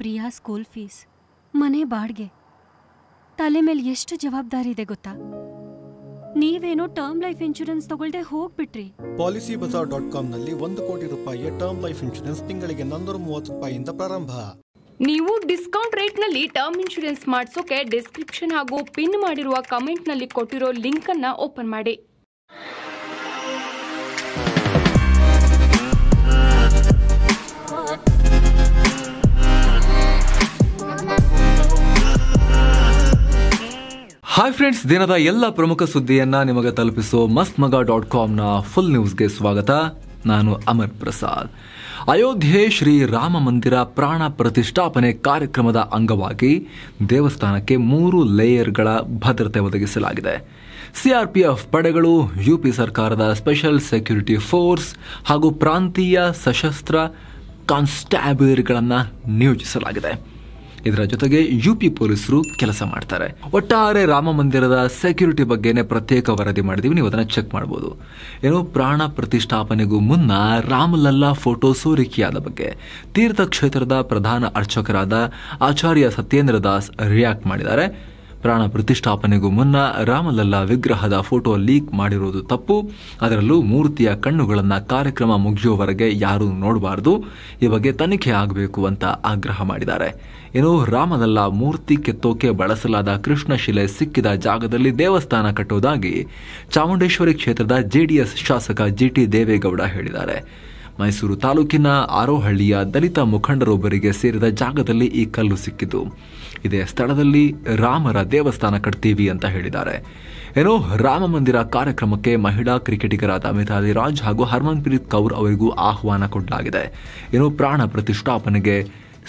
Priya school fees ಮನೆ ಬಾಡ್ಗೆ ತಲೆ ಮೇಲೆ ಎಷ್ಟು ಜವಾಬ್ದಾರಿ ಇದೆ ಗೊತ್ತಾ ನೀವೇನೋ ಟರ್ಮ್ ಲೈಫ್ ಇನ್ಶೂರೆನ್ಸ್ ತಗೊಳ್ದೆ ಹೋಗ್ಬಿಟ್ರಿ ಪಾಲಿಸಿ ಬಜಾರ್ ಡಾಟ್ ಕಾಮ್ನಲ್ಲಿ ಒಂದು ಕೋಟಿ ರೂಪಾಯಿಯ ಟರ್ಮ್ ಲೈಫ್ ಇನ್ಶೂರೆನ್ಸ್ ತಿಂಗಳಿಗೆ ಮೂವತ್ತು ರೂಪಾಯಿಯಿಂದ ಪ್ರಾರಂಭ ನೀವು ಡಿಸ್ಕೌಂಟ್ ರೇಟ್ನಲ್ಲಿ ಟರ್ಮ್ ಇನ್ಶೂರೆನ್ಸ್ ಮಾಡಿಸೋಕೆ ಡಿಸ್ಕ್ರಿಪ್ಷನ್ ಹಾಗೂ ಪಿನ್ ಮಾಡಿರುವ ಕಮೆಂಟ್ನಲ್ಲಿ ಕೊಟ್ಟಿರೋ ಲಿಂಕನ್ನು ಓಪನ್ ಮಾಡಿ ಹಾಯ್ ಫ್ರೆಂಡ್ಸ್ ದಿನದ ಎಲ್ಲ ಪ್ರಮುಖ ಸುದ್ದಿಯನ್ನ ನಿಮಗೆ ತಲುಪಿಸೋ ಮಸ್ತ್ ಮಗ ಡಾಟ್ ಕಾಮ್ನ ಫುಲ್ ನ್ಯೂಸ್ಗೆ ಸ್ವಾಗತ ನಾನು ಅಮರ್ ಪ್ರಸಾದ್ ಅಯೋಧ್ಯೆ ಶ್ರೀ ರಾಮ ಮಂದಿರ ಪ್ರಾಣ ಪ್ರತಿಷ್ಠಾಪನೆ ಕಾರ್ಯಕ್ರಮದ ಅಂಗವಾಗಿ ದೇವಸ್ಥಾನಕ್ಕೆ ಮೂರು ಲೇಯರ್ಗಳ ಭದ್ರತೆ ಒದಗಿಸಲಾಗಿದೆ ಸಿಆರ್ಪಿಎಫ್ ಪಡೆಗಳು ಯುಪಿ ಸರ್ಕಾರದ ಸ್ಪೆಷಲ್ ಸೆಕ್ಯೂರಿಟಿ ಫೋರ್ಸ್ ಹಾಗೂ ಪ್ರಾಂತೀಯ ಸಶಸ್ತ್ರ ಕಾನ್ಸ್ಟಾಬಿಲರಿಗಳನ್ನು ನಿಯೋಜಿಸಲಾಗಿದೆ ಇದರ ಜೊತೆಗೆ ಯುಪಿ ಪೊಲೀಸರು ಕೆಲಸ ಮಾಡ್ತಾರೆ ಒಟ್ಟಾರೆ ರಾಮ ಮಂದಿರದ ಸೆಕ್ಯೂರಿಟಿ ಬಗ್ಗೆನೇ ಪ್ರತ್ಯೇಕ ವರದಿ ಮಾಡಿದೀವಿ ನೀವು ಅದನ್ನ ಚೆಕ್ ಮಾಡಬಹುದು ಏನು ಪ್ರಾಣ ಪ್ರತಿಷ್ಠಾಪನೆಗೂ ಮುನ್ನ ರಾಮಲಲ್ಲಾ ಫೋಟೋ ಸೋರಿಕೆಯಾದ ಬಗ್ಗೆ ತೀರ್ಥ ಕ್ಷೇತ್ರದ ಪ್ರಧಾನ ಅರ್ಚಕರಾದ ಆಚಾರ್ಯ ಸತ್ಯೇಂದ್ರ ದಾಸ್ ರಿಯಾಕ್ಟ್ ಮಾಡಿದ್ದಾರೆ ಪ್ರಾಣ ಪ್ರತಿಷ್ಠಾಪನೆಗೂ ಮುನ್ನ ರಾಮಲಲ್ಲಾ ವಿಗ್ರಹದ ಫೋಟೋ ಲೀಕ್ ಮಾಡಿರುವುದು ತಪ್ಪು ಅದರಲ್ಲೂ ಮೂರ್ತಿಯ ಕಣ್ಣುಗಳನ್ನು ಕಾರ್ಯಕ್ರಮ ಮುಗಿಯುವವರೆಗೆ ಯಾರೂ ನೋಡಬಾರದು ಈ ಬಗ್ಗೆ ತನಿಖೆ ಆಗಬೇಕು ಅಂತ ಆಗ್ರಹ ಮಾಡಿದ್ದಾರೆ ಇನ್ನು ರಾಮಲಲ್ಲಾ ಮೂರ್ತಿ ಕೆತ್ತೋಕೆ ಬಳಸಲಾದ ಕೃಷ್ಣಶಿಲೆ ಸಿಕ್ಕಿದ ಜಾಗದಲ್ಲಿ ದೇವಸ್ಥಾನ ಕಟ್ಟೋದಾಗಿ ಚಾಮುಂಡೇಶ್ವರಿ ಕ್ಷೇತ್ರದ ಜೆಡಿಎಸ್ ಶಾಸಕ ಜಿಟಿ ದೇವೇಗೌಡ ಹೇಳಿದ್ದಾರೆ ಮೈಸೂರು ತಾಲೂಕಿನ ಆರೋಹಳ್ಳಿಯ ದಲಿತ ಮುಖಂಡರೊಬ್ಬರಿಗೆ ಸೇರಿದ ಜಾಗದಲ್ಲಿ ಈ ಕಲ್ಲು ಸಿಕ್ಕಿತು ಇದೇ ಸ್ಥಳದಲ್ಲಿ ರಾಮರ ದೇವಸ್ಥಾನ ಕಟ್ತೀವಿ ಅಂತ ಹೇಳಿದ್ದಾರೆ ಏನೋ ರಾಮ ಮಂದಿರ ಕಾರ್ಯಕ್ರಮಕ್ಕೆ ಮಹಿಳಾ ಕ್ರಿಕೆಟಿಗರಾದ ಮಿಥಾಲಿ ರಾಜ್ ಹಾಗೂ ಹರ್ಮನ್ಪ್ರೀತ್ ಕೌರ್ ಅವರಿಗೂ ಆಹ್ವಾನ ಕೊಡಲಾಗಿದೆ ಏನೋ ಪ್ರಾಣ ಪ್ರತಿಷ್ಠಾಪನೆಗೆ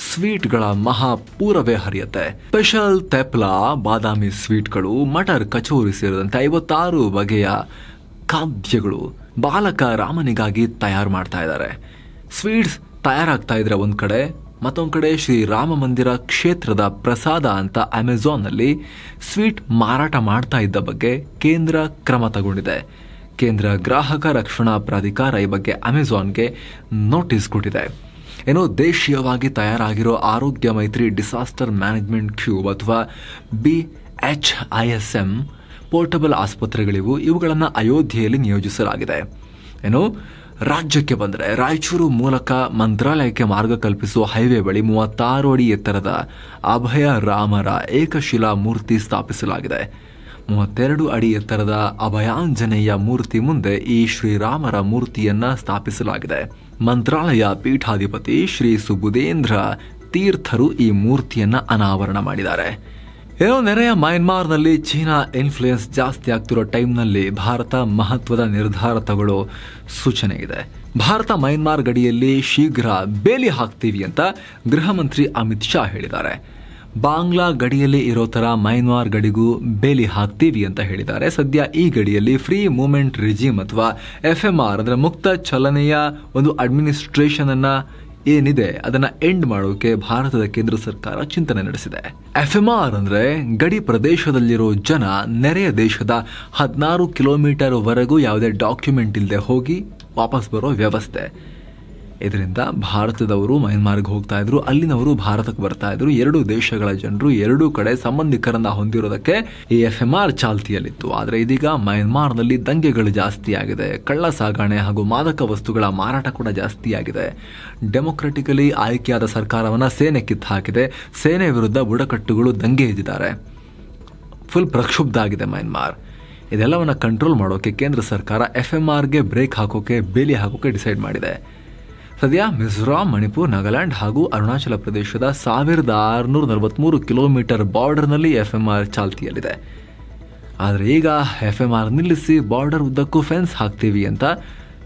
ಸ್ವೀಟ್ಗಳ ಮಹಾಪೂರವೇ ಹರಿಯುತ್ತೆ ಸ್ಪೆಷಲ್ ತೆಪ್ಲಾ ಬಾದಾಮಿ ಸ್ವೀಟ್ಗಳು ಮಟರ್ ಕಚೋರಿ ಸೇರಿದಂತೆ ಐವತ್ತಾರು ಬಗೆಯ ಖಾದ್ಯಗಳು ಬಾಲಕ ರಾಮನಿಗಾಗಿ ತಯಾರು ಮಾಡ್ತಾ ಇದ್ದಾರೆ ಸ್ವೀಟ್ಸ್ ತಯಾರಾಗ್ತಾ ಇದ್ರೆ ಒಂದು ಕಡೆ ಮತ್ತೊಂದು ಕಡೆ ಶ್ರೀ ರಾಮ ಮಂದಿರ ಕ್ಷೇತ್ರದ ಪ್ರಸಾದ ಅಂತ ಅಮೆಝಾನ್ನಲ್ಲಿ ಸ್ವೀಟ್ ಮಾರಾಟ ಮಾಡ್ತಾ ಇದ್ದ ಬಗ್ಗೆ ಕೇಂದ್ರ ಕ್ರಮ ತಗೊಂಡಿದೆ ಕೇಂದ್ರ ಗ್ರಾಹಕ ರಕ್ಷಣಾ ಪ್ರಾಧಿಕಾರ ಈ ಬಗ್ಗೆ ಅಮೆಝಾನ್ಗೆ ನೋಟಿಸ್ ಕೊಟ್ಟಿದೆ ಏನೋ ದೇಶೀಯವಾಗಿ ತಯಾರಾಗಿರೋ Aarogya Maitri disaster management cube ಅಥವಾ B H I S M portable ಆಸ್ಪತ್ರೆಗಳಿವು ಇವುಗಳನ್ನು ಅಯೋಧ್ಯೆಯಲ್ಲಿ ನಿಯೋಜಿಸಲಾಗಿದೆ ಏನು ರಾಜ್ಯಕ್ಕೆ ಬಂದರೆ ರಾಯಚೂರು ಮೂಲಕ ಮಂತ್ರಾಲಯಕ್ಕೆ ಮಾರ್ಗ ಕಲ್ಪಿಸುವ ಹೈವೇ ಬಳಿ ಮೂವತ್ತಾರು ಅಡಿ ಎತ್ತರದ ಅಭಯ ರಾಮರ ಏಕಶಿಲಾ ಮೂರ್ತಿ ಸ್ಥಾಪಿಸಲಾಗಿದೆ ಮೂವತ್ತೆರಡು ಅಡಿ ಎತ್ತರದ ಅಭಯಾಂಜನೇಯ ಮೂರ್ತಿ ಮುಂದೆ ಈ ಶ್ರೀರಾಮರ ಮೂರ್ತಿಯನ್ನ ಸ್ಥಾಪಿಸಲಾಗಿದೆ ಮಂತ್ರಾಲಯ ಪೀಠಾಧಿಪತಿ ಶ್ರೀ ಸುಬುಧೇಂದ್ರ ತೀರ್ಥರು ಈ ಮೂರ್ತಿಯನ್ನ ಅನಾವರಣ ಮಾಡಿದ್ದಾರೆ ಏನೋ ನೆರೆಯ ಮ್ಯಾನ್ಮಾರ್ನಲ್ಲಿ ಚೀನಾ ಇನ್ಫ್ಲೂಯೆನ್ಸ್ ಜಾಸ್ತಿ ಆಗ್ತಿರೋ ಟೈಮ್ನಲ್ಲಿ ಭಾರತ ಮಹತ್ವದ ನಿರ್ಧಾರ ತಗೊಳ್ಳೋ ಸೂಚನೆ ಇದೆ ಭಾರತ ಮ್ಯಾನ್ಮಾರ್ ಗಡಿಯಲ್ಲಿ ಶೀಘ್ರ ಬೇಲಿ ಹಾಕ್ತೀವಿ ಅಂತ ಗೃಹ ಮಂತ್ರಿ ಅಮಿತ್ ಶಾ ಹೇಳಿದ್ದಾರೆ ಬಾಂಗ್ಲಾ ಗಡಿಯಲ್ಲಿ ಇರೋ ಥರ ಮ್ಯಾನ್ಮಾರ್ ಗಡಿಗೂ ಬೇಲಿ ಹಾಕ್ತೀವಿ ಅಂತ ಹೇಳಿದ್ದಾರೆ ಸದ್ಯ ಈ ಗಡಿಯಲ್ಲಿ ಫ್ರೀ ಮೂವ್ಮೆಂಟ್ ರಿಜಿಮ್ ಅಥವಾ ಎಫ್ ಎಂ ಆರ್ ಅಂದರೆ ಮುಕ್ತ ಚಲನೆಯ ಒಂದು ಅಡ್ಮಿನಿಸ್ಟ್ರೇಷನನ್ನು ಏನಿದೆ ಅದನ್ನ ಎಂಡ್ ಮಾಡೋಕೆ ಭಾರತದ ಕೇಂದ್ರ ಸರ್ಕಾರ ಚಿಂತನೆ ನಡೆಸಿದೆ ಎಫ್ಎಂಆರ್ ಅಂದ್ರೆ ಗಡಿ ಪ್ರದೇಶದಲ್ಲಿರೋ ಜನ ನೆರೆಯ ದೇಶದ ಹದಿನಾರು ಕಿಲೋಮೀಟರ್ ವರೆಗೂ ಯಾವುದೇ ಡಾಕ್ಯುಮೆಂಟ್ ಇಲ್ಲದೆ ಹೋಗಿ ವಾಪಸ್ ಬರೋ ವ್ಯವಸ್ಥೆ ಇದರಿಂದ ಭಾರತದವರು ಮ್ಯಾನ್ಮಾರ್ಗೆ ಹೋಗ್ತಾ ಇದ್ರು ಅಲ್ಲಿನವರು ಭಾರತಕ್ಕೆ ಬರ್ತಾ ಇದ್ರು ಎರಡು ದೇಶಗಳ ಜನರು ಎರಡೂ ಕಡೆ ಸಂಬಂಧಿಕರನ್ನ ಹೊಂದಿರೋದಕ್ಕೆ ಈ ಎಫ್ ಎಂ ಆರ್ ಚಾಲ್ತಿಯಲ್ಲಿತ್ತು ಆದರೆ ಇದೀಗ ನಲ್ಲಿ ದಂಗೆಗಳು ಜಾಸ್ತಿ ಆಗಿದೆ ಕಳ್ಳ ಸಾಗಣೆ ಹಾಗೂ ಮಾದಕ ವಸ್ತುಗಳ ಮಾರಾಟ ಕೂಡ ಜಾಸ್ತಿ ಆಗಿದೆ ಡೆಮೊಕ್ರೆಟಿಕಲಿ ಆಯ್ಕೆಯಾದ ಸರ್ಕಾರವನ್ನ ಸೇನೆ ಕಿತ್ತು ಹಾಕಿದೆ ಸೇನೆ ವಿರುದ್ಧ ಬುಡಕಟ್ಟುಗಳು ದಂಗೆ ಎದ್ದಿದ್ದಾರೆ ಫುಲ್ ಪ್ರಕ್ಷುಬ್ಧ ಆಗಿದೆ ಮಯನ್ಮಾರ್ ಇದೆಲ್ಲವನ್ನ ಕಂಟ್ರೋಲ್ ಮಾಡೋಕೆ ಕೇಂದ್ರ ಸರ್ಕಾರ ಎಫ್ ಎಂ ಆರ್ಗೆ ಬ್ರೇಕ್ ಹಾಕೋಕೆ ಬೇಲಿ ಹಾಕೋಕೆ ಡಿಸೈಡ್ ಮಾಡಿದೆ ಸದ್ಯ ಮಿಜೋರಾಂ ಮಣಿಪುರ್ ನಾಗಾಲ್ಯಾಂಡ್ ಹಾಗೂ ಅರುಣಾಚಲ ಪ್ರದೇಶದ ಸಾವಿರದ ಆರುನೂರ ನಲವತ್ಮೂರು ಕಿಲೋಮೀಟರ್ ಬಾರ್ಡರ್ನಲ್ಲಿ ಎಫ್ ಎಂ ಆರ್ ಚಾಲ್ತಿಯಲ್ಲಿದೆ ಆದರೆ ಈಗ ಎಫ್ ಎಂ ಆರ್ ನಿಲ್ಲಿಸಿ ಬಾರ್ಡರ್ ಉದ್ದಕ್ಕೂ ಫೆನ್ಸ್ ಹಾಕ್ತೀವಿ ಅಂತ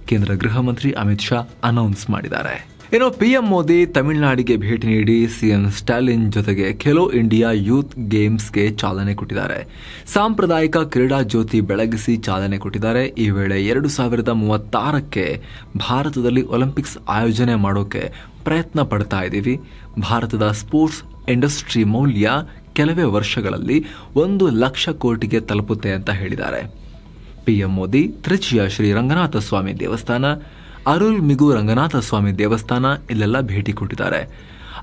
ಕೇಂದ್ರ ಗೃಹ ಮಂತ್ರಿ ಅಮಿತ್ ಶಾ ಅನೌನ್ಸ್ ಮಾಡಿದ್ದಾರೆ ಇನ್ನು ಪಿಎಂ ಮೋದಿ ತಮಿಳುನಾಡಿಗೆ ಭೇಟಿ ನೀಡಿ ಸಿಎಂ ಸ್ಟಾಲಿನ್ ಜೊತೆಗೆ ಖೇಲೋ ಇಂಡಿಯಾ ಯೂತ್ ಗೇಮ್ಸ್ಗೆ ಚಾಲನೆ ಕೊಟ್ಟಿದ್ದಾರೆ ಸಾಂಪ್ರದಾಯಿಕ ಕ್ರೀಡಾ ಜ್ಯೋತಿ ಬೆಳಗಿಸಿ ಚಾಲನೆ ಕೊಟ್ಟಿದ್ದಾರೆ ಈ ವೇಳೆ ಎರಡು ಸಾವಿರದ ಮೂವತ್ತಾರಕ್ಕೆ ಭಾರತದಲ್ಲಿ ಒಲಿಂಪಿಕ್ಸ್ ಆಯೋಜನೆ ಮಾಡೋಕೆ ಪ್ರಯತ್ನ ಪಡ್ತಾ ಇದ್ದೀವಿ ಭಾರತದ ಸ್ಪೋರ್ಟ್ಸ್ ಇಂಡಸ್ಟ್ರಿ ಮೌಲ್ಯ ಕೆಲವೇ ವರ್ಷಗಳಲ್ಲಿ ಒಂದು ಲಕ್ಷ ಕೋಟಿಗೆ ತಲುಪುತ್ತೆ ಅಂತ ಹೇಳಿದ್ದಾರೆ ಪಿಎಂ ಮೋದಿ ತ್ರಿಚಿಯ ಶ್ರೀ ರಂಗನಾಥ ಸ್ವಾಮಿ ದೇವಸ್ಥಾನ ಅರುಲ್ ಮಿಗು ರಂಗನಾಥ ಸ್ವಾಮಿ ದೇವಸ್ಥಾನ ಇಲ್ಲೆಲ್ಲ ಭೇಟಿ ಕೊಟ್ಟಿದ್ದಾರೆ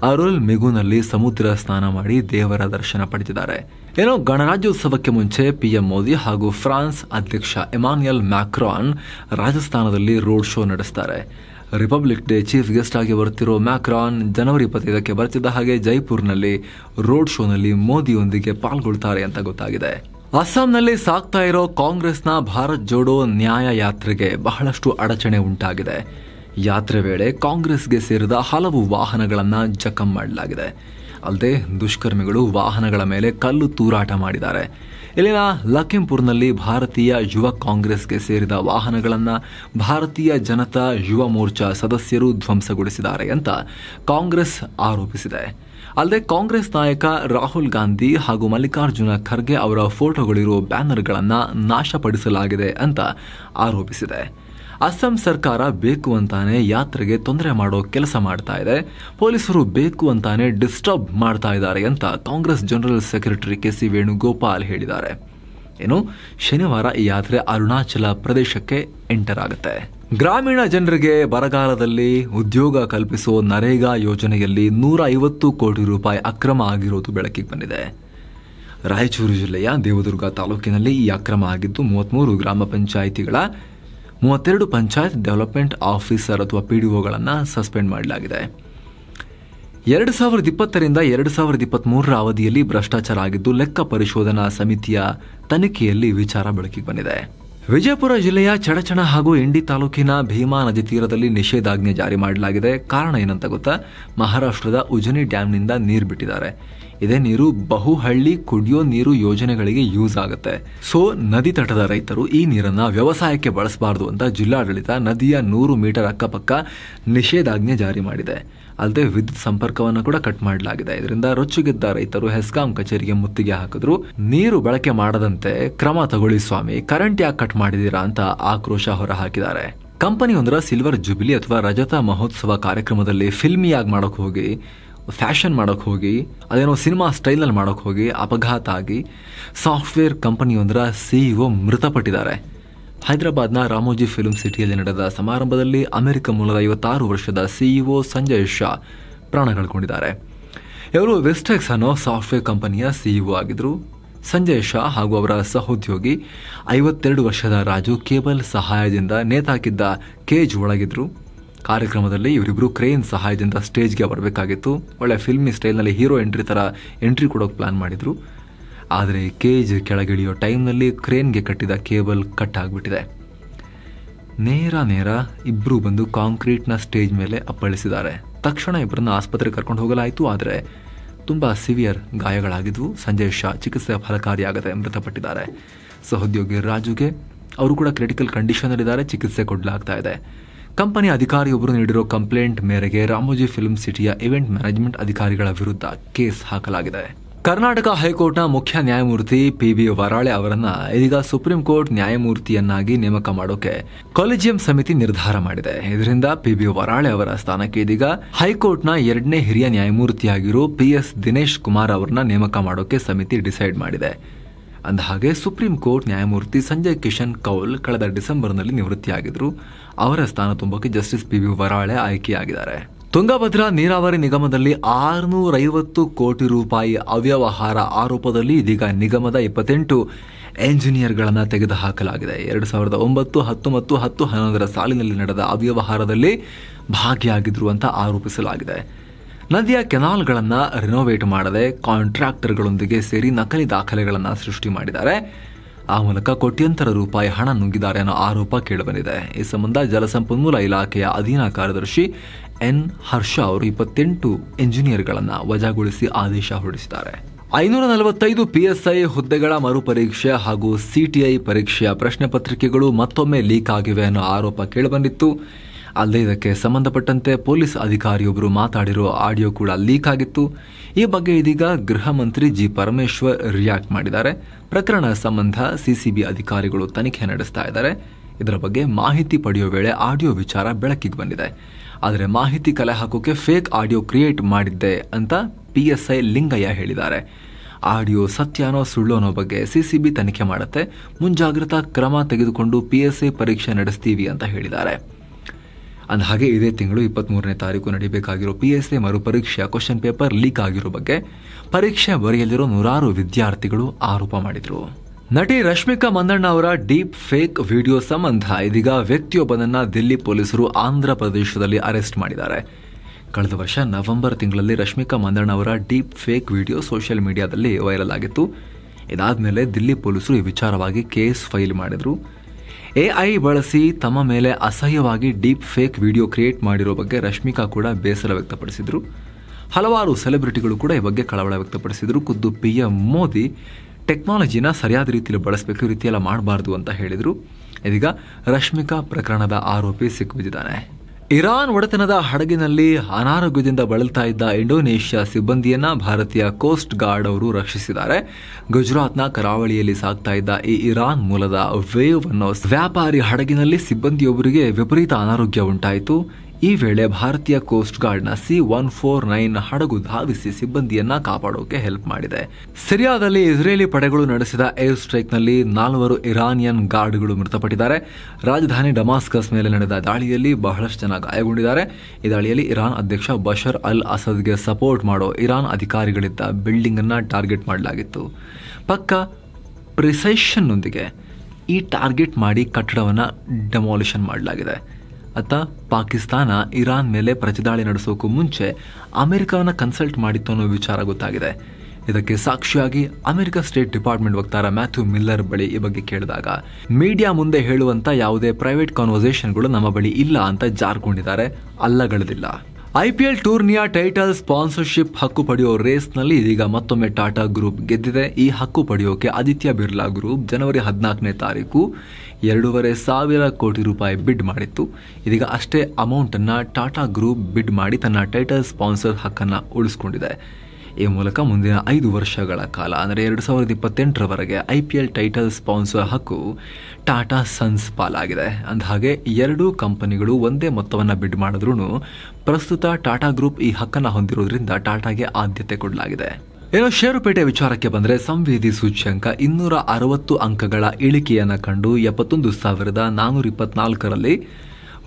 ಅರುಲ್ ಮಿಗುನಲ್ಲಿ ಸಮುದ್ರ ಸ್ನಾನ ಮಾಡಿ ದೇವರ ದರ್ಶನ ಪಡೆದಿದ್ದಾರೆ ಏನೋ ಗಣರಾಜ್ಯೋತ್ಸವಕ್ಕೆ ಮುಂಚೆ ಪಿಎಂ ಮೋದಿ ಹಾಗೂ ಫ್ರಾನ್ಸ್ ಅಧ್ಯಕ್ಷ ಎಮಾನ್ಯಲ್ ಮ್ಯಾಕ್ರಾನ್ ರಾಜಸ್ಥಾನದಲ್ಲಿ ರೋಡ್ ಶೋ ನಡೆಸ್ತಾರೆ ರಿಪಬ್ಲಿಕ್ ಡೇ ಚೀಫ್ ಗೆಸ್ಟ್ ಆಗಿ ಬರ್ತಿರೋ ಮ್ಯಾಕ್ರಾನ್ ಜನವರಿ ಇಪ್ಪತ್ತೈದಕ್ಕೆ ಬರ್ತಿದ್ದ ಹಾಗೆ ಜೈಪುರ್ನಲ್ಲಿ ರೋಡ್ ಶೋನಲ್ಲಿ ಮೋದಿಯೊಂದಿಗೆ ಪಾಲ್ಗೊಳ್ತಾರೆ ಅಂತ ಗೊತ್ತಾಗಿದೆ ಅಸ್ಸಾಂನಲ್ಲಿ ಸಾಗ್ತಾ ಇರೋ ಕಾಂಗ್ರೆಸ್ನ ಭಾರತ್ ಜೋಡೋ ನ್ಯಾಯ ಯಾತ್ರೆಗೆ ಬಹಳಷ್ಟು ಅಡಚಣೆ ಉಂಟಾಗಿದೆ ಯಾತ್ರೆ ವೇಳೆ ಕಾಂಗ್ರೆಸ್ಗೆ ಸೇರಿದ ಹಲವು ವಾಹನಗಳನ್ನು ಜಖಂ ಮಾಡಲಾಗಿದೆ ಅಲ್ಲದೆ ದುಷ್ಕರ್ಮಿಗಳು ವಾಹನಗಳ ಮೇಲೆ ಕಲ್ಲು ತೂರಾಟ ಮಾಡಿದ್ದಾರೆ ಇಲ್ಲಿನ ಲಖೀಂಪುರ್ನಲ್ಲಿ ಭಾರತೀಯ ಯುವ ಕಾಂಗ್ರೆಸ್ಗೆ ಸೇರಿದ ವಾಹನಗಳನ್ನು ಭಾರತೀಯ ಜನತಾ ಯುವ ಮೋರ್ಚಾ ಸದಸ್ಯರು ಧ್ವಂಸಗೊಳಿಸಿದ್ದಾರೆ ಅಂತ ಕಾಂಗ್ರೆಸ್ ಆರೋಪಿಸಿದೆ ಅಲ್ಲದೆ ಕಾಂಗ್ರೆಸ್ ನಾಯಕ ರಾಹುಲ್ ಗಾಂಧಿ ಹಾಗೂ ಮಲ್ಲಿಕಾರ್ಜುನ ಖರ್ಗೆ ಅವರ ಫೋಟೋಗಳಿರುವ ಬ್ಯಾನರ್ಗಳನ್ನು ನಾಶಪಡಿಸಲಾಗಿದೆ ಅಂತ ಆರೋಪಿಸಿದೆ ಅಸ್ಸಾಂ ಸರ್ಕಾರ ಬೇಕು ಅಂತಾನೆ ಯಾತ್ರೆಗೆ ತೊಂದರೆ ಮಾಡೋ ಕೆಲಸ ಮಾಡ್ತಾ ಇದೆ ಪೊಲೀಸರು ಬೇಕು ಅಂತಾನೆ ಡಿಸ್ಟರ್ಬ್ ಮಾಡ್ತಾ ಇದ್ದಾರೆ ಅಂತ Congress general secretary K C Venugopal ಹೇಳಿದ್ದಾರೆ ಏನು ಶನಿವಾರ ಈ ಯಾತ್ರೆ ಅರುಣಾಚಲ ಪ್ರದೇಶಕ್ಕೆ ಎಂಟರ್ ಆಗುತ್ತೆ ಗ್ರಾಮೀಣ ಜನರಿಗೆ ಬರಗಾಲದಲ್ಲಿ ಉದ್ಯೋಗ ಕಲ್ಪಿಸುವ ನರೇಗಾ ಯೋಜನೆಯಲ್ಲಿ ನೂರ ಐವತ್ತು ಕೋಟಿ ರೂಪಾಯಿ ಅಕ್ರಮ ಆಗಿರುವುದು ಬೆಳಕಿಗೆ ಬಂದಿದೆ ರಾಯಚೂರು ಜಿಲ್ಲೆಯ ದೇವದುರ್ಗ ತಾಲೂಕಿನಲ್ಲಿ ಈ ಅಕ್ರಮ ಆಗಿದ್ದು ಮೂವತ್ತ್ಮೂರು ಗ್ರಾಮ ಪಂಚಾಯಿತಿಗಳ ಮೂವತ್ತೆರಡು ಪಂಚಾಯತ್ ಡೆವಲಪ್ಮೆಂಟ್ ಆಫೀಸರ್ ಅಥವಾ ಪಿ ಡಿ ಒಗಳನ್ನು ಸಸ್ಪೆಂಡ್ ಮಾಡಲಾಗಿದೆ ಎರಡು ಸಾವಿರದ ಇಪ್ಪತ್ತರಿಂದ ಎರಡು ಸಾವಿರದ ಇಪ್ಪತ್ತ್ಮೂರರ ಅವಧಿಯಲ್ಲಿ ಭ್ರಷ್ಟಾಚಾರ ಆಗಿದ್ದು ಲೆಕ್ಕ ಪರಿಶೋಧನಾ ಸಮಿತಿಯ ತನಿಖೆಯಲ್ಲಿ ವಿಚಾರ ಬೆಳಕಿಗೆ ಬಂದಿದೆ ವಿಜಯಪುರ ಜಿಲ್ಲೆಯ ಚಡಚಣ ಹಾಗೂ ಇಂಡಿ ತಾಲೂಕಿನ ಭೀಮಾ ನದಿ ತೀರದಲ್ಲಿ ನಿಷೇಧಾಜ್ಞೆ ಜಾರಿ ಮಾಡಲಾಗಿದೆ ಕಾರಣ ಏನಂತ ಗೊತ್ತಾ ಮಹಾರಾಷ್ಟ್ರದ ಉಜನಿ ಡ್ಯಾಂನಿಂದ ನೀರು ಬಿಟ್ಟಿದ್ದಾರೆ ಇದೇ ನೀರು ಬಹುಹಳ್ಳಿ ಕುಡಿಯೋ ನೀರು ಯೋಜನೆಗಳಿಗೆ ಯೂಸ್ ಆಗುತ್ತೆ ಸೊ ನದಿ ತಟದ ರೈತರು ಈ ನೀರನ್ನ ವ್ಯವಸಾಯಕ್ಕೆ ಬಳಸಬಾರದು ಅಂತ ಜಿಲ್ಲಾಡಳಿತ ನದಿಯ ನೂರು ಮೀಟರ್ ಅಕ್ಕಪಕ್ಕ ನಿಷೇಧಾಜ್ಞೆ ಜಾರಿ ಮಾಡಿದೆ ಅಲ್ಲದೆ ವಿದ್ಯುತ್ ಸಂಪರ್ಕವನ್ನು ಕೂಡ ಕಟ್ ಮಾಡಲಾಗಿದೆ ಇದರಿಂದ ರೊಚ್ಚುಗೆದ್ದ ರೈತರು ಹೆಸ್ಕಾಂ ಕಚೇರಿಗೆ ಮುತ್ತಿಗೆ ಹಾಕಿದ್ರು ನೀರು ಬಳಕೆ ಮಾಡದಂತೆ ಕ್ರಮ ತಗೊಳ್ಳಿ ಸ್ವಾಮಿ ಕರೆಂಟ್ ಯಾಕೆ ಕಟ್ ಮಾಡಿದೀರಾ ಅಂತ ಆಕ್ರೋಶ ಹೊರಹಾಕಿದ್ದಾರೆ ಕಂಪನಿಯೊಂದರ ಸಿಲ್ವರ್ ಜುಬಿಲಿ ಅಥವಾ ರಜತ ಮಹೋತ್ಸವ ಕಾರ್ಯಕ್ರಮದಲ್ಲಿ ಫಿಲ್ಮಿಯಾಗಿ ಮಾಡೋಕೆ ಹೋಗಿ ಫ್ಯಾಷನ್ ಮಾಡೋಕ್ಕೆ ಹೋಗಿ ಅದೇನೋ ಸಿನಿಮಾ ಸ್ಟೈಲಲ್ಲಿ ಮಾಡೋಕ್ಕೆ ಹೋಗಿ ಅಪಘಾತ ಆಗಿ ಸಾಫ್ಟ್ವೇರ್ ಕಂಪನಿಯೊಂದರ ಸಿ ಇ ಒ ಮೃತಪಟ್ಟಿದ್ದಾರೆ ಹೈದರಾಬಾದ್ನ ರಾಮೋಜಿ ಫಿಲ್ಮ್ ಸಿಟಿಯಲ್ಲಿ ನಡೆದ ಸಮಾರಂಭದಲ್ಲಿ ಅಮೆರಿಕ ಮೂಲದ ಐವತ್ತಾರು ವರ್ಷದ ಸಿಇಒ ಸಂಜಯ್ ಶಾ ಪ್ರಾಣ ಕಳ್ಕೊಂಡಿದ್ದಾರೆ ಇವರು ವೆಸ್ಟೆಕ್ಸ್ ಅನ್ನೋ ಸಾಫ್ಟ್ವೇರ್ ಕಂಪನಿಯ ಸಿಇಒ ಆಗಿದ್ದರು ಸಂಜಯ್ ಶಾ ಹಾಗೂ ಅವರ ಸಹೋದ್ಯೋಗಿ ಐವತ್ತೆರಡು ವರ್ಷದ ರಾಜು ಕೇಬಲ್ ಸಹಾಯದಿಂದ ನೇತಾಕಿದ್ದ ಕೇಜ್ ಒಳಗಿದ್ರು ಕಾರ್ಯಕ್ರಮದಲ್ಲಿ ಇವರಿಬ್ಬರು ಕ್ರೇನ್ ಸಹಾಯದಿಂದ ಸ್ಟೇಜ್ಗೆ ಬರಬೇಕಾಗಿತ್ತು ಒಳ್ಳೆ ಫಿಲ್ಮಿ ಸ್ಟೈಲ್ನಲ್ಲಿ ಹೀರೋ ಎಂಟ್ರಿ ಥರ ಎಂಟ್ರಿ ಕೊಡೋಕೆ ಪ್ಲಾನ್ ಮಾಡಿದರು ಆದರೆ ಕೇಜ್ ಕೆಳಗಿಳಿಯೋ ಟೈಮ್ನಲ್ಲಿ ಕ್ರೇನ್ಗೆ ಕಟ್ಟಿದ ಕೇಬಲ್ ಕಟ್ ಆಗಿಬಿಟ್ಟಿದೆ ನೇರ ನೇರ ಇಬ್ಬರು ಬಂದು ಕಾಂಕ್ರೀಟ್ನ ಸ್ಟೇಜ್ ಮೇಲೆ ಅಪ್ಪಳಿಸಿದ್ದಾರೆ ತಕ್ಷಣ ಇಬ್ಬರನ್ನ ಆಸ್ಪತ್ರೆಗೆ ಕರ್ಕೊಂಡು ಹೋಗಲಾಯಿತು ಆದರೆ ತುಂಬ ಸಿವಿಯರ್ ಗಾಯಗಳಾಗಿದ್ವು ಸಂಜಯ್ ಶಾ ಚಿಕಿತ್ಸೆ ಫಲಕಾರಿಯಾಗದೆ ಮೃತಪಟ್ಟಿದ್ದಾರೆ ಸಹೋದ್ಯೋಗಿ ರಾಜುಗೆ ಅವರು ಕೂಡ ಕ್ರಿಟಿಕಲ್ ಕಂಡೀಷನಲ್ಲಿದ್ದಾರೆ ಚಿಕಿತ್ಸೆ ಕೊಡಲಾಗ್ತಾ ಇದೆ ಕಂಪನಿ ಅಧಿಕಾರಿಯೊಬ್ಬರು ನೀಡಿರೋ ಕಂಪ್ಲೇಂಟ್ ಮೇರೆಗೆ ರಾಮೋಜಿ ಫಿಲ್ಮ್ ಸಿಟಿಯ ಇವೆಂಟ್ ಮ್ಯಾನೇಜ್ಮೆಂಟ್ ಅಧಿಕಾರಿಗಳ ವಿರುದ್ಧ ಕೇಸ್ ಹಾಕಲಾಗಿದೆ ಕರ್ನಾಟಕ ಹೈಕೋರ್ಟ್ನ ಮುಖ್ಯ ನ್ಯಾಯಮೂರ್ತಿ ಪಿ ಬಿ ವರಾಳೆ ಅವರನ್ನ ಇದೀಗ ಸುಪ್ರೀಂ ಕೋರ್ಟ್ ನ್ಯಾಯಮೂರ್ತಿಯನ್ನಾಗಿ ನೇಮಕ ಮಾಡೋಕೆ ಕಾಲೇಜಿಯಂ ಸಮಿತಿ ನಿರ್ಧಾರ ಮಾಡಿದೆ ಇದರಿಂದ ಪಿ ಬಿ ವರಾಳೆ ಅವರ ಸ್ಥಾನಕ್ಕೆ ಇದೀಗ ಹೈಕೋರ್ಟ್ನ ಎರಡನೇ ಹಿರಿಯ ನ್ಯಾಯಮೂರ್ತಿಯಾಗಿರೋ ಪಿ ಎಸ್ ದಿನೇಶ್ ಕುಮಾರ್ ಅವರನ್ನ ನೇಮಕ ಮಾಡೋಕೆ ಸಮಿತಿ ಡಿಸೈಡ್ ಮಾಡಿದೆ ಹಾಗೆ ಸುಪ್ರೀಂ ಕೋರ್ಟ್ ನ್ಯಾಯಮೂರ್ತಿ ಸಂಜಯ್ ಕಿಶನ್ ಕೌಲ್ ಕಳೆದ ಡಿಸೆಂಬರ್ನಲ್ಲಿ ನಿವೃತ್ತಿಯಾಗಿದ್ದರು ಅವರ ಸ್ಥಾನ ತುಂಬಕ್ಕೆ ಜಸ್ಟಿಸ್ ಪಿ ವಿ ವರಾಳೆ ಆಯ್ಕೆಯಾಗಿದ್ದಾರೆ ತುಂಗಭದ್ರಾ ನೀರಾವರಿ ನಿಗಮದಲ್ಲಿ ಆರುನೂರೈವತ್ತು ಕೋಟಿ ರೂಪಾಯಿ ಅವ್ಯವಹಾರ ಆರೋಪದಲ್ಲಿ ಇದೀಗ ನಿಗಮದ ಇಪ್ಪತ್ತೆಂಟು ಎಂಜಿನಿಯರ್ಗಳನ್ನು ತೆಗೆದುಹಾಕಲಾಗಿದೆ ಎರಡು ಸಾವಿರದ ಒಂಬತ್ತು ಹತ್ತು ಮತ್ತು ಹತ್ತು ಹನ್ನೊಂದರ ಸಾಲಿನಲ್ಲಿ ನಡೆದ ಅವ್ಯವಹಾರದಲ್ಲಿ ಭಾಗಿಯಾಗಿದ್ರು ಅಂತ ಆರೋಪಿಸಲಾಗಿದೆ ನದಿಯ ಕೆನಾಲ್ಗಳನ್ನು ರಿನೋವೇಟ್ ಮಾಡದೆ ಕಾಂಟ್ರಾಕ್ಟರ್ಗಳೊಂದಿಗೆ ಸೇರಿ ನಕಲಿ ದಾಖಲೆಗಳನ್ನು ಸೃಷ್ಟಿ ಮಾಡಿದ್ದಾರೆ ಆ ಮೂಲಕ ಕೋಟ್ಯಂತರ ರೂಪಾಯಿ ಹಣ ನುಂಗಿದ್ದಾರೆ ಅನ್ನೋ ಆರೋಪ ಕೇಳಿಬಂದಿದೆ ಈ ಸಂಬಂಧ ಜಲಸಂಪನ್ಮೂಲ ಇಲಾಖೆಯ ಅಧೀನ ಕಾರ್ಯದರ್ಶಿ ಎನ್ ಹರ್ಷ ಅವರು ಇಪ್ಪತ್ತೆಂಟು ಎಂಜಿನಿಯರ್ಗಳನ್ನು ವಜಾಗೊಳಿಸಿ ಆದೇಶ ಹೊರಡಿಸಿದ್ದಾರೆ ಐನೂರ ನಲವತ್ತೈದು ಪಿಎಸ್ಐ ಹುದ್ದೆಗಳ ಮರುಪರೀಕ್ಷೆ ಹಾಗೂ ಸಿಟಿಐ ಪರೀಕ್ಷೆಯ ಪ್ರಶ್ನೆ ಪತ್ರಿಕೆಗಳು ಮತ್ತೊಮ್ಮೆ ಲೀಕ್ ಆಗಿವೆ ಅನ್ನೋ ಆರೋಪ ಕೇಳಿಬಂದಿತ್ತು ಅಲ್ಲದೆ ಇದಕ್ಕೆ ಸಂಬಂಧಪಟ್ಟಂತೆ ಪೊಲೀಸ್ ಅಧಿಕಾರಿಯೊಬ್ಬರು ಮಾತಾಡಿರೋ ಆಡಿಯೋ ಕೂಡ ಲೀಕ್ ಆಗಿತ್ತು ಈ ಬಗ್ಗೆ ಇದೀಗ ಗೃಹ ಮಂತ್ರಿ ಜಿ ಪರಮೇಶ್ವರ್ ರಿಯಾಕ್ಟ್ ಮಾಡಿದ್ದಾರೆ ಪ್ರಕರಣ ಸಂಬಂಧ ಸಿಸಿಬಿ ಅಧಿಕಾರಿಗಳು ತನಿಖೆ ನಡೆಸ್ತಾ ಇದ್ದಾರೆ ಇದರ ಬಗ್ಗೆ ಮಾಹಿತಿ ಪಡೆಯೋ ವೇಳೆ ಆಡಿಯೋ ವಿಚಾರ ಬೆಳಕಿಗೆ ಬಂದಿದೆ ಆದರೆ ಮಾಹಿತಿ ಕಲೆ ಹಾಕೋಕೆ ಫೇಕ್ ಆಡಿಯೋ ಕ್ರಿಯೇಟ್ ಮಾಡಿದ್ದೆ ಅಂತ ಪಿಎಸ್ಐ ಲಿಂಗಯ್ಯ ಹೇಳಿದ್ದಾರೆ ಆಡಿಯೋ ಸತ್ಯಾನೋ ಸುಳ್ಳೋನೋ ಬಗ್ಗೆ ಸಿಸಿಬಿ ತನಿಖೆ ಮಾಡುತ್ತೆ ಮುಂಜಾಗ್ರತಾ ಕ್ರಮ ತೆಗೆದುಕೊಂಡು ಪಿಎಸ್ಐ ಪರೀಕ್ಷೆ ನಡೆಸ್ತೀವಿ ಅಂತ ಹೇಳಿದ್ದಾರೆ ಅಂದ ಹಾಗೆ ಇದೇ ತಿಂಗಳು ಮೂರನೇ ತಾರೀಕು ನಡೀಬೇಕಾಗಿರೋ ಪಿ ಎಸ್ ಎ ಮರುಪರೀಕ್ಷೆಯ ಕ್ವಶನ್ ಪೇಪರ್ ಲೀಕ್ ಆಗಿರೋ ಬಗ್ಗೆ ಪರೀಕ್ಷೆ ಬರೆಯಲಿರೋ ನೂರಾರು ವಿದ್ಯಾರ್ಥಿಗಳು ಆರೋಪ ಮಾಡಿದರು ನಟಿ ರಶ್ಮಿಕಾ ಮಂದಣ್ಣ ಅವರ ಡೀಪ್ ಫೇಕ್ ವಿಡಿಯೋ ಸಂಬಂಧ ಇದೀಗ ವ್ಯಕ್ತಿಯೊಬ್ಬನನ್ನ ದಿಲ್ಲಿ ಪೊಲೀಸರು ಆಂಧ್ರ ಪ್ರದೇಶದಲ್ಲಿ ಅರೆಸ್ಟ್ ಮಾಡಿದ್ದಾರೆ ಕಳೆದ ವರ್ಷ ನವೆಂಬರ್ ತಿಂಗಳಲ್ಲಿ ರಶ್ಮಿಕಾ ಮಂದಣ್ಣ ಅವರ ಡೀಪ್ ಫೇಕ್ ವಿಡಿಯೋ ಸೋಷಿಯಲ್ ಮೀಡಿಯಾದಲ್ಲಿ ವೈರಲ್ ಆಗಿತ್ತು ಇದಾದ ಮೇಲೆ ದಿಲ್ಲಿ ಪೊಲೀಸರು ಈ ವಿಚಾರವಾಗಿ ಕೇಸ್ ಫೈಲ್ ಮಾಡಿದರು ಐ ಬಳಸಿ ತಮ್ಮ ಮೇಲೆ ಅಸಹ್ಯವಾಗಿ ಡೀಪ್ ಫೇಕ್ ವಿಡಿಯೋ ಕ್ರಿಯೇಟ್ ಮಾಡಿರೋ ಬಗ್ಗೆ ರಶ್ಮಿಕಾ ಕೂಡ ಬೇಸರ ವ್ಯಕ್ತಪಡಿಸಿದರು ಹಲವಾರು ಸೆಲೆಬ್ರಿಟಿಗಳು ಕೂಡ ಈ ಬಗ್ಗೆ ಕಳವಳ ವ್ಯಕ್ತಪಡಿಸಿದರು ಖುದ್ದು ಪಿ ಎಂ ಮೋದಿ ಟೆಕ್ನಾಲಜಿನ ಸರಿಯಾದ ರೀತಿಯಲ್ಲಿ ಬಳಸಬೇಕು ಈ ರೀತಿಯೆಲ್ಲ ಮಾಡಬಾರ್ದು ಅಂತ ಹೇಳಿದರು ಇದೀಗ ರಶ್ಮಿಕಾ ಪ್ರಕರಣದ ಆರೋಪಿ ಸಿಕ್ಕಿಬಿದ್ದಿದ್ದಾನೆ ಇರಾನ್ ಒಡೆತನದ ಹಡಗಿನಲ್ಲಿ ಅನಾರೋಗ್ಯದಿಂದ ಬಳಲ್ತಾ ಇದ್ದ ಇಂಡೋನೇಷ್ಯಾ ಸಿಬ್ಬಂದಿಯನ್ನ ಭಾರತೀಯ ಕೋಸ್ಟ್ ಗಾರ್ಡ್ ಅವರು ರಕ್ಷಿಸಿದ್ದಾರೆ ಗುಜರಾತ್ನ ಕರಾವಳಿಯಲ್ಲಿ ಸಾಗ್ತಾ ಇದ್ದ ಈ ಇರಾನ್ ಮೂಲದ ವೇವ್ ಅನ್ನೋ ವ್ಯಾಪಾರಿ ಹಡಗಿನಲ್ಲಿ ಸಿಬ್ಬಂದಿಯೊಬ್ಬರಿಗೆ ವಿಪರೀತ ಅನಾರೋಗ್ಯ ಉಂಟಾಯಿತು ಈ ವೇಳೆ ಭಾರತೀಯ ಕೋಸ್ಟ್ ಗಾರ್ಡ್ನ ಸಿ ಒನ್ ಫೋರ್ ನೈನ್ ಹಡಗು ಧಾವಿಸಿ ಸಿಬ್ಬಂದಿಯನ್ನ ಕಾಪಾಡೋಕೆ ಹೆಲ್ಪ್ ಮಾಡಿದೆ ಸಿರಿಯಾದಲ್ಲಿ ಇಸ್ರೇಲಿ ಪಡೆಗಳು ನಡೆಸಿದ ಏರ್ ಸ್ಟ್ರೈಕ್ನಲ್ಲಿ ನಾಲ್ವರು ಇರಾನಿಯನ್ ಗಾರ್ಡ್ಗಳು ಮೃತಪಟ್ಟಿದ್ದಾರೆ ರಾಜಧಾನಿ ಡಮಾಸ್ಕಸ್ ಮೇಲೆ ನಡೆದ ದಾಳಿಯಲ್ಲಿ ಬಹಳಷ್ಟು ಜನ ಗಾಯಗೊಂಡಿದ್ದಾರೆ ಈ ದಾಳಿಯಲ್ಲಿ ಇರಾನ್ ಅಧ್ಯಕ್ಷ ಬಷರ್ ಅಲ್ ಅಸದ್ಗೆ ಸಪೋರ್ಟ್ ಮಾಡೋ ಇರಾನ್ ಅಧಿಕಾರಿಗಳಿದ್ದ ಬಿಲ್ಡಿಂಗ್ ಅನ್ನ ಟಾರ್ಗೆಟ್ ಮಾಡಲಾಗಿತ್ತು ಪಕ್ಕ ನೊಂದಿಗೆ ಈ ಟಾರ್ಗೆಟ್ ಮಾಡಿ ಕಟ್ಟಡವನ್ನು ಡೆಮಾಲಿಷನ್ ಮಾಡಲಾಗಿದೆ ಅತ್ತ ಪಾಕಿಸ್ತಾನ ಇರಾನ್ ಮೇಲೆ ಪ್ರತಿದಾಳಿ ನಡೆಸೋಕ್ಕೂ ಮುಂಚೆ ಅಮೆರಿಕವನ್ನ ಕನ್ಸಲ್ಟ್ ಮಾಡಿತ್ತು ಅನ್ನೋ ವಿಚಾರ ಗೊತ್ತಾಗಿದೆ ಇದಕ್ಕೆ ಸಾಕ್ಷಿಯಾಗಿ ಅಮೆರಿಕ ಸ್ಟೇಟ್ ಡಿಪಾರ್ಟ್ಮೆಂಟ್ ವಕ್ತಾರ ಮ್ಯಾಥ್ಯೂ ಮಿಲ್ಲರ್ ಬಳಿ ಈ ಬಗ್ಗೆ ಕೇಳಿದಾಗ ಮೀಡಿಯಾ ಮುಂದೆ ಹೇಳುವಂತ ಯಾವುದೇ ಪ್ರೈವೇಟ್ ಕಾನ್ವರ್ಸೇಷನ್ಗಳು ನಮ್ಮ ಬಳಿ ಇಲ್ಲ ಅಂತ ಜಾರ್ಕೊಂಡಿದ್ದಾರೆ ಅಲ್ಲಗಳದಿಲ್ಲ ಐಪಿಎಲ್ ಟೂರ್ನಿಯ ಟೈಟಲ್ ಸ್ಪಾನ್ಸರ್ಶಿಪ್ ಹಕ್ಕು ಪಡೆಯೋ ರೇಸ್ನಲ್ಲಿ ಇದೀಗ ಮತ್ತೊಮ್ಮೆ ಟಾಟಾ ಗ್ರೂಪ್ ಗೆದ್ದಿದೆ ಈ ಹಕ್ಕು ಪಡೆಯೋಕೆ ಆದಿತ್ಯ ಬಿರ್ಲಾ ಗ್ರೂಪ್ ಜನವರಿ ಹದಿನಾಲ್ಕನೇ ತಾರೀಕು ಎರಡೂವರೆ ಸಾವಿರ ಕೋಟಿ ರೂಪಾಯಿ ಬಿಡ್ ಮಾಡಿತ್ತು ಇದೀಗ ಅಷ್ಟೇ ಅಮೌಂಟನ್ನು ಟಾಟಾ ಗ್ರೂಪ್ ಬಿಡ್ ಮಾಡಿ ತನ್ನ ಟೈಟಲ್ ಸ್ಪಾನ್ಸರ್ ಹಕ್ಕನ್ನು ಉಳಿಸ್ಕೊಂಡಿದೆ ಈ ಮೂಲಕ ಮುಂದಿನ ಐದು ವರ್ಷಗಳ ಕಾಲ ಅಂದರೆ ಎರಡು ಸಾವಿರದ ಇಪ್ಪತ್ತೆಂಟರವರೆಗೆ I P L title sponsor ಹಕ್ಕು ಟಾಟಾ ಸನ್ಸ್ ಪಾಲಾಗಿದೆ ಅಂದಹಾಗೆ ಎರಡೂ ಕಂಪನಿಗಳು ಒಂದೇ ಮೊತ್ತವನ್ನು ಬಿಡ್ ಮಾಡಿದ್ರೂ ಪ್ರಸ್ತುತ ಟಾಟಾ ಗ್ರೂಪ್ ಈ ಹಕ್ಕನ್ನು ಹೊಂದಿರುವುದರಿಂದ ಟಾಟಾಗೆ ಆದ್ಯತೆ ಕೊಡಲಾಗಿದೆ ಏನು ಷೇರುಪೇಟೆ ವಿಚಾರಕ್ಕೆ ಬಂದರೆ ಸಂವೇದಿ ಸೂಚ್ಯಂಕ ಇನ್ನೂರ ಅರವತ್ತು ಅಂಕಗಳ ಇಳಿಕೆಯನ್ನು ಕಂಡು ಎಪ್ಪತ್ತೊಂದು ಸಾವಿರದ ನಾನ್ನೂರ ಇಪ್ಪತ್ನಾಲ್ಕರಲ್ಲಿ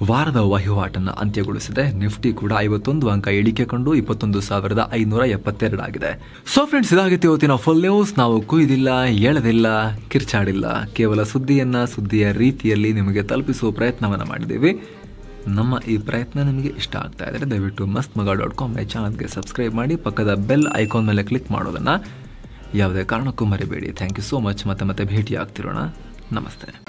ವಾರದ ವಹಿವಾಟನ್ನು ಅಂತ್ಯಗೊಳಿಸಿದೆ ನಿಫ್ಟಿ ಕೂಡ ಐವತ್ತೊಂದು ಅಂಕ ಇಳಿಕೆ ಕಂಡು ಇಪ್ಪತ್ತೊಂದು ಸಾವಿರದ ಐನೂರ ಎಪ್ಪತ್ತೆರಡು ಆಗಿದೆ ಸೊ ಫ್ರೆಂಡ್ಸ್ ಇದಾಗಿತ್ತು ಇವತ್ತಿನ ಫುಲ್ ನ್ಯೂಸ್ ನಾವು ಕುಯ್ದಿಲ್ಲ ಎಳೆದಿಲ್ಲ ಕಿರ್ಚಾಡಿಲ್ಲ ಕೇವಲ ಸುದ್ದಿಯನ್ನ ಸುದ್ದಿಯ ರೀತಿಯಲ್ಲಿ ನಿಮಗೆ ತಲುಪಿಸುವ ಪ್ರಯತ್ನವನ್ನು ಮಾಡಿದ್ದೀವಿ ನಮ್ಮ ಈ ಪ್ರಯತ್ನ ನಿಮಗೆ ಇಷ್ಟ ಆಗ್ತಾ ಇದ್ದರೆ ದಯವಿಟ್ಟು ಮಸ್ತ್ ಮಗ ಡಾಟ್ ಕಾಮ್ ಚಾನಲ್ಗೆ ಸಬ್ಸ್ಕ್ರೈಬ್ ಮಾಡಿ ಪಕ್ಕದ ಬೆಲ್ ಐಕಾನ್ ಮೇಲೆ ಕ್ಲಿಕ್ ಮಾಡೋದನ್ನು ಯಾವುದೇ ಕಾರಣಕ್ಕೂ ಮರಿಬೇಡಿ ಥ್ಯಾಂಕ್ ಯು ಸೋ ಮಚ್ ಮತ್ತೆ ಮತ್ತೆ ಭೇಟಿ ಆಗ್ತಿರೋಣ ನಮಸ್ತೆ